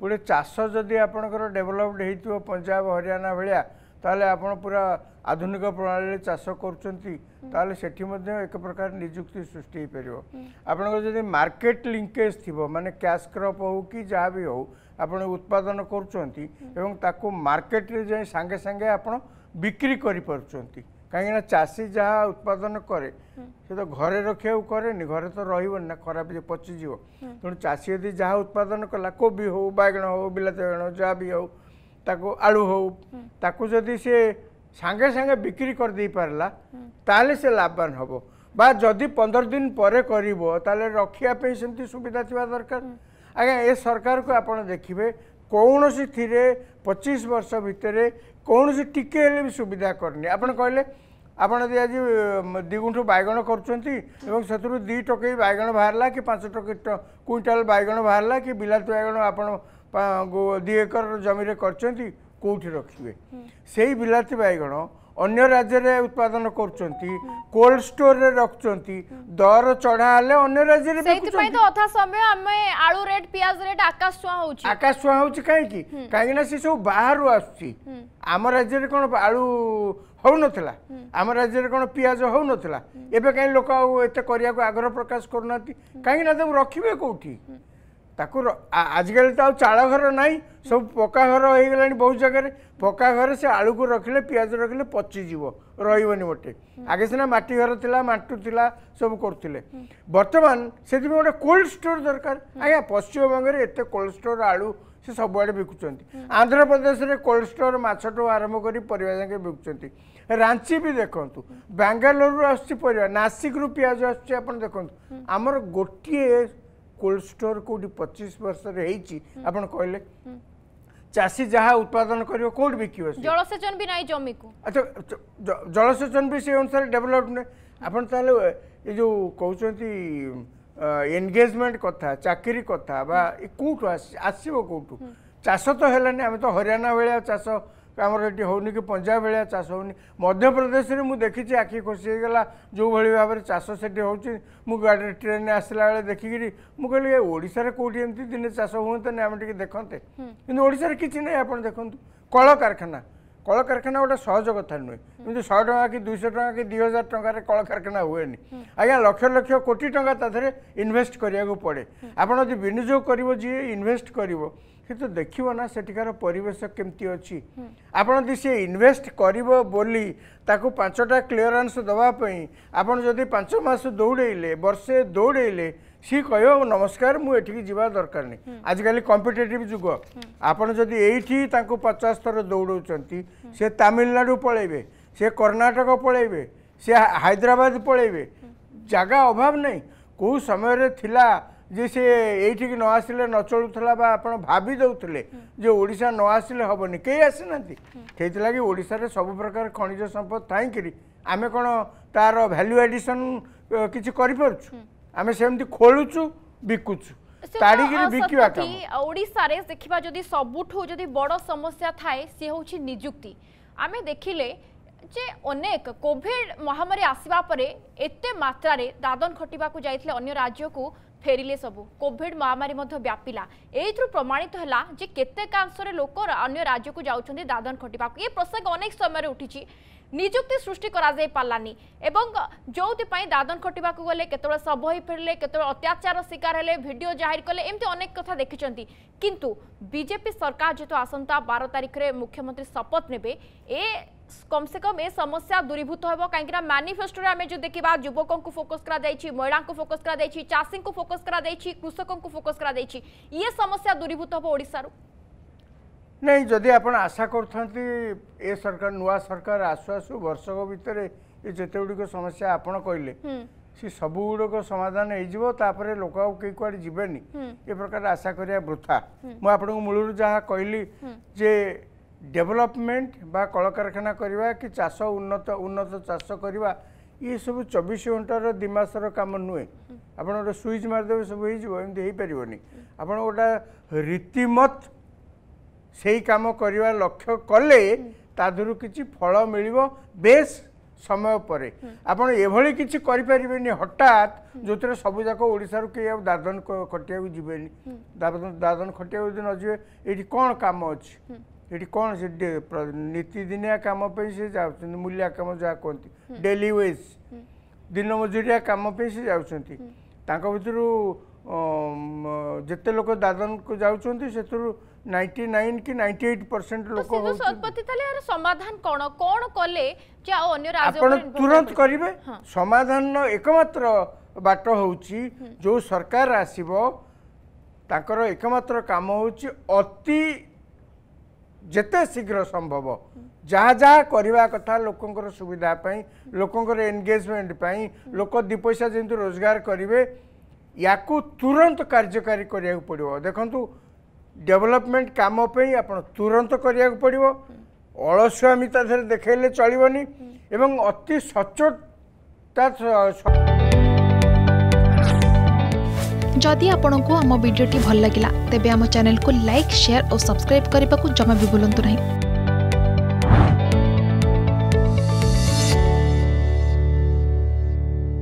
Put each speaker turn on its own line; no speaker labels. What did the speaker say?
ଗୋଟେ ଚାଷ ଯଦି ଆପଣଙ୍କର ଡେଭଲପ୍ଡ ହେଇଥିବ ପଞ୍ଜାବ ହରିୟାଣା ଭଳିଆ ତାହେଲେ ଆପଣ ପୁରା ଆଧୁନିକ ପ୍ରଣାଳୀରେ ଚାଷ କରୁଛନ୍ତି ତାହେଲେ ସେଠି ମଧ୍ୟ ଏକ ପ୍ରକାର ନିଯୁକ୍ତି ସୃଷ୍ଟି ହେଇପାରିବ ଆପଣଙ୍କର ଯଦି ମାର୍କେଟ୍ ଲିଙ୍କେଜ୍ ଥିବ ମାନେ କ୍ୟାସ୍ କ୍ରପ୍ ହେଉ କି ଯାହା ବି ହେଉ ଆପଣ ଉତ୍ପାଦନ କରୁଛନ୍ତି ଏବଂ ତାକୁ ମାର୍କେଟ୍ରେ ଯାଇ ସାଙ୍ଗେ ସାଙ୍ଗେ ଆପଣ ବିକ୍ରି କରିପାରୁଛନ୍ତି କାହିଁକିନା ଚାଷୀ ଯାହା ଉତ୍ପାଦନ କରେ ସେ ତ ଘରେ ରଖିବାକୁ କରେନି ଘରେ ତ ରହିବନି ନା ଖରାପ ଯେ ପଚିଯିବ ତେଣୁ ଚାଷୀ ଯଦି ଯାହା ଉତ୍ପାଦନ କଲା କୋବି ହେଉ ବାଇଗଣ ହେଉ ବିଲାତି ବାଇଗଣ ଯାହା ବି ହେଉ ତାକୁ ଆଳୁ ହେଉ ତାକୁ ଯଦି ସିଏ ସାଙ୍ଗେ ସାଙ୍ଗେ ବିକ୍ରି କରିଦେଇ ପାରିଲା ତାହେଲେ ସେ ଲାଭବାନ ହେବ ବା ଯଦି ପନ୍ଦର ଦିନ ପରେ କରିବ ତାହେଲେ ରଖିବା ପାଇଁ ସେମିତି ସୁବିଧା ଥିବା ଦରକାର ଆଜ୍ଞା ଏ ସରକାରକୁ ଆପଣ ଦେଖିବେ କୌଣସିଥିରେ ପଚିଶ ବର୍ଷ ଭିତରେ କୌଣସି ଟିକେ ହେଲେ ବି ସୁବିଧା କରିନି ଆପଣ କହିଲେ ଆପଣ ଯଦି ଆଜି ଦୁଇଗୁଣ୍ଠୁ ବାଇଗଣ କରୁଛନ୍ତି ଏବଂ ସେଥିରୁ ଦୁଇ ଟକେଇ ବାଇଗଣ ବାହାରିଲା କି ପାଞ୍ଚ ଟକେଇ କୁଇଣ୍ଟାଲ ବାଇଗଣ ବାହାରିଲା କି ବିଲାତି ବାଇଗଣ ଆପଣ ଦୁଇ ଏକର ଜମିରେ କରିଛନ୍ତି କେଉଁଠି ରଖିବେ ସେଇ ବିଲାତି ବାଇଗଣ ଅନ୍ୟ ରାଜ୍ୟରେ ଉତ୍ପାଦନ କରୁଛନ୍ତି କୋଲ୍ଡ ଷ୍ଟୋରରେ ରଖୁଛନ୍ତି ଦର ଚଢା ହେଲେ ଅନ୍ୟ ରାଜ୍ୟରେ ସେଥିପାଇଁ ତ
ଅଧା ସମୟ ଆମେ ଆଳୁ ରେଟ୍ ପିଆଜ ରେଟ୍ ଆକାଶ ଛୁଆଁ ହେଉଛି
ଆକାଶ ଛୁଆଁ ହେଉଛି କାହିଁକି କାହିଁକି ନା ସେ ସବୁ ବାହାରୁ ଆସୁଛି ଆମ ରାଜ୍ୟରେ କ'ଣ ଆଳୁ ହେଉନଥିଲା ଆମ ରାଜ୍ୟରେ କ'ଣ ପିଆଜ ହେଉନଥିଲା ଏବେ କାହିଁ ଲୋକ ଆଉ ଏତେ କରିବାକୁ ଆଗ୍ରହ ପ୍ରକାଶ କରୁନାହାନ୍ତି କାହିଁକି ନା ତାକୁ ରଖିବେ କେଉଁଠି ତାକୁ ଆଜିକାଲି ତ ଆଉ ଚାଳ ଘର ନାହିଁ ସବୁ ପକ୍କା ଘର ହେଇଗଲାଣି ବହୁତ ଜାଗାରେ ପକ୍କା ଘରେ ସେ ଆଳୁକୁ ରଖିଲେ ପିଆଜ ରଖିଲେ ପଚିଯିବ ରହିବନି ଗୋଟେ ଆଗେ ସିନା ମାଟି ଘର ଥିଲା ମାଟୁ ଥିଲା ସବୁ କରୁଥିଲେ ବର୍ତ୍ତମାନ ସେଥିପାଇଁ ଗୋଟେ କୋଲ୍ଡ ଷ୍ଟୋର ଦରକାର ଆଜ୍ଞା ପଶ୍ଚିମବଙ୍ଗରେ ଏତେ କୋଲ୍ଡ ଷ୍ଟୋର ଆଳୁ ସେ ସବୁଆଡ଼େ ବିକୁଛନ୍ତି ଆନ୍ଧ୍ରପ୍ରଦେଶରେ କୋଲ୍ଡ ଷ୍ଟୋର ମାଛଠୁ ଆରମ୍ଭ କରି ପରିବା ଯାଇକି ବିକୁଛନ୍ତି ରାଞ୍ଚି ବି ଦେଖନ୍ତୁ ବାଙ୍ଗାଲୋରରୁ ଆସୁଛି ପରିବା ନାସିକରୁ ପିଆଜ ଆସୁଛି ଆପଣ ଦେଖନ୍ତୁ ଆମର ଗୋଟିଏ କୋଲ୍ଡ ଷ୍ଟୋର୍ କେଉଁଠି ପଚିଶ ବର୍ଷରେ ହେଇଛି ଆପଣ କହିଲେ ଚାଷୀ ଯାହା ଉତ୍ପାଦନ କରିବ କୋଉଠି ବିକିବ
ଜଳସେଚନ ବି ନାହିଁ ଜମିକୁ
ଆଚ୍ଛା ଜଳସେଚନ ବି ସେ ଅନୁସାରେ ଡେଭଲପମେଣ୍ଟ ଆପଣ ତାହେଲେ ଏ ଯେଉଁ କହୁଛନ୍ତି ଏନଗେଜମେଣ୍ଟ କଥା ଚାକିରି କଥା ବା କୋଉଠୁ ଆସିବ କୋଉଠୁ ଚାଷ ତ ହେଲାନି ଆମେ ତ ହରିୟାଣା ଭଳିଆ ଚାଷ आम्ही एटी होऊन की पंजाब भेळा चास होऊन मध्यप्रदेश आहे मी देखि आखी खशीगला जोभळी भारत सीची मु ट्रेन आसला बेळिकरी मुंबईशन हुंतेने आम्ही टिके देखत किंवा ओडीशा किती नाही आम्ही देखतो कळ कारखाना କଳକାରଖାନା ଗୋଟେ ସହଜ କଥା ନୁହେଁ କିନ୍ତୁ ଶହେ ଟଙ୍କା କି ଦୁଇଶହ ଟଙ୍କା କି ଦୁଇ ହଜାର ଟଙ୍କାରେ କଳକାରଖାନା ହୁଏନି ଆଜ୍ଞା ଲକ୍ଷ ଲକ୍ଷ କୋଟି ଟଙ୍କା ତା ଦେହରେ ଇନଭେଷ୍ଟ କରିବାକୁ ପଡ଼େ ଆପଣ ଯଦି ବିନିଯୋଗ କରିବ ଯିଏ ଇନଭେଷ୍ଟ କରିବ କିନ୍ତୁ ଦେଖିବ ନା ସେଠିକାର ପରିବେଶ କେମିତି ଅଛି ଆପଣ ଯଦି ସିଏ ଇନଭେଷ୍ଟ କରିବ ବୋଲି ତାକୁ ପାଞ୍ଚଟା କ୍ଲିୟରାନ୍ସ ଦେବା ପାଇଁ ଆପଣ ଯଦି ପାଞ୍ଚ ମାସ ଦୌଡ଼େଇଲେ ବର୍ଷେ ଦୌଡ଼େଇଲେ ସିଏ କହିବ ନମସ୍କାର ମୁଁ ଏଠିକି ଯିବା ଦରକାର ନାହିଁ ଆଜିକାଲି କମ୍ପିଟେଟିଭ୍ ଯୁଗ ଆପଣ ଯଦି ଏଇଠି ତାଙ୍କୁ ପଚାଶ ଥର ଦୌଡ଼ଉଛନ୍ତି ସେ ତାମିଲନାଡ଼ୁ ପଳେଇବେ ସେ କର୍ଣ୍ଣାଟକ ପଳେଇବେ ସେ ହାଇଦ୍ରାବାଦ ପଳେଇବେ ଜାଗା ଅଭାବ ନାହିଁ କେଉଁ ସମୟରେ ଥିଲା ଯେ ସେ ଏଇଠିକି ନ ଆସିଲେ ନ ଚଳୁଥିଲା ବା ଆପଣ ଭାବି ଦେଉଥିଲେ ଯେ ଓଡ଼ିଶା ନ ଆସିଲେ ହେବନି କେହି ଆସିନାହାନ୍ତି ସେଇଥିଲାଗି ଓଡ଼ିଶାରେ ସବୁ ପ୍ରକାର ଖଣିଜ ସମ୍ପଦ ଥାଇକିରି ଆମେ କ'ଣ ତାର ଭାଲ୍ୟୁ ଆଡ଼ିସନ୍ କିଛି କରିପାରୁଛୁ आम सेम खोलु बिकुचु देखा
जो सब बड़ समस्या था हूँ निजुक्ति आम देखिले जे अनेक कोविड महामारी आसवापर एत मात्र दादन खटा को जाते अगर राज्य को फेरिले सब कोविड महामारी व्यापला यूर प्रमाणित है जे लोक अगर राज्य को जा दादन खटा ये प्रसंग अनेक समय उठी ନିଯୁକ୍ତି ସୃଷ୍ଟି କରାଯାଇପାରିଲାନି ଏବଂ ଯେଉଁଥିପାଇଁ ଦାଦନ ଖଟିବାକୁ ଗଲେ କେତେବେଳେ ଶବ ହୋଇ ଫେରିଲେ କେତେବେଳେ ଅତ୍ୟାଚାର ଶିକାର ହେଲେ ଭିଡ଼ିଓ ଜାହିର କଲେ ଏମିତି ଅନେକ କଥା ଦେଖିଛନ୍ତି କିନ୍ତୁ ବିଜେପି ସରକାର ଯେହେତୁ ଆସନ୍ତା ବାର ତାରିଖରେ ମୁଖ୍ୟମନ୍ତ୍ରୀ ଶପଥ ନେବେ ଏ कम से कम ए समस्या दूरीभूत हो कहीं मानिफेस्टो आम जो देखा युवक को फोकस कर महिला को फोकस कर चाषी को फोकस कर कृषक को फोकस कर समस्या दूरीभूत हम ओडारू
ନାଇଁ ଯଦି ଆପଣ ଆଶା କରୁଛନ୍ତି ଏ ସରକାର ନୂଆ ସରକାର ଆସୁ ଆସୁ ବର୍ଷକ ଭିତରେ ଏ ଯେତେ ଗୁଡ଼ିକ ସମସ୍ୟା ଆପଣ କହିଲେ ସେ ସବୁ ଗୁଡ଼ିକ ସମାଧାନ ହେଇଯିବ ତାପରେ ଲୋକ ଆଉ କେହି କୁଆଡ଼େ ଯିବେନି ଏ ପ୍ରକାର ଆଶା କରିବା ବୃଥା ମୁଁ ଆପଣଙ୍କୁ ମୂଳରୁ ଯାହା କହିଲି ଯେ ଡେଭଲପମେଣ୍ଟ ବା କଳକାରଖାନା କରିବା କି ଚାଷ ଉନ୍ନତ ଉନ୍ନତ ଚାଷ କରିବା ଇଏ ସବୁ ଚବିଶ ଘଣ୍ଟାର ଦୁଇ ମାସର କାମ ନୁହେଁ ଆପଣ ଗୋଟେ ସୁଇଚ୍ ମାରିଦେବେ ସବୁ ହେଇଯିବ ଏମିତି ହେଇପାରିବନି ଆପଣ ଗୋଟେ ରୀତିମତ সেই কাম କରିବା ଲକ୍ଷ୍ୟ କଲେ ତା ଦେହରୁ କିଛି ଫଳ ମିଳିବ ବେଶ୍ ସମୟ ପରେ ଆପଣ ଏଭଳି କିଛି କରିପାରିବେନି ହଠାତ୍ ଯେଉଁଥିରେ ସବୁଯାକ ଓଡ଼ିଶାରୁ କେହି ଆଉ ଦାଦନ ଖଟିବାକୁ ଯିବେନି ଦାଦନ ଖଟିବାକୁ ଯଦି ନ ଯିବେ ଏଠି କ'ଣ କାମ ଅଛି ଏଠି କ'ଣ ସେ ନିତିଦିନିଆ କାମ ପାଇଁ ସେ ଯାଉଛନ୍ତି ମୂଲିଆ କାମ ଯାହା କୁହନ୍ତି ଡେଲି ୱେଜ୍ ଦିନ ମଜୁରିଆ କାମ ପାଇଁ ସେ ଯାଉଛନ୍ତି ତାଙ୍କ ଭିତରୁ Um, uh, ଯେତେ ଲୋକ ଦାଦନକୁ ଯାଉଛନ୍ତି ସେଥିରୁ ନାଇଣ୍ଟି ନାଇନ୍ କି ନାଇଣ୍ଟି ଏଇଟ୍ ପରସେଣ୍ଟ ଲୋକ ଶତପଥୀ
ତାହେଲେ ଏହାର ସମାଧାନ କ'ଣ କ'ଣ କଲେ ଯେ ଆଉ ଅନ୍ୟ ଆପଣ ତୁରନ୍ତ କରିବେ
ସମାଧାନର ଏକମାତ୍ର ବାଟ ହେଉଛି ଯେଉଁ ସରକାର ଆସିବ ତାଙ୍କର ଏକମାତ୍ର କାମ ହେଉଛି ଅତି ଯେତେ ଶୀଘ୍ର ସମ୍ଭବ ଯାହା ଯାହା କରିବା କଥା ଲୋକଙ୍କର ସୁବିଧା ପାଇଁ ଲୋକଙ୍କର ଏନ୍ଗେଜମେଣ୍ଟ ପାଇଁ ଲୋକ ଦୁଇ ପଇସା ଯେମିତି ରୋଜଗାର କରିବେ ୟାକୁ ତୁରନ୍ତ କାର୍ଯ୍ୟକାରୀ କରିବାକୁ ପଡ଼ିବ ଦେଖନ୍ତୁ ଡେଭଲପମେଣ୍ଟ କାମ ପାଇଁ ଆପଣ ତୁରନ୍ତ କରିବାକୁ ପଡ଼ିବ ଅଳସୁଆମି ତା ଦେହରେ ଦେଖାଇଲେ ଚଳିବନି ଏବଂ ଅତି ସଚ୍ଚୋଟତା
ଯଦି ଆପଣଙ୍କୁ ଆମ ଭିଡ଼ିଓଟି ଭଲ ଲାଗିଲା ତେବେ ଆମ ଚ୍ୟାନେଲକୁ ଲାଇକ୍ ସେୟାର ଓ ସବସ୍କ୍ରାଇବ୍ କରିବାକୁ ଜମା ବି ଭୁଲନ୍ତୁ ନାହିଁ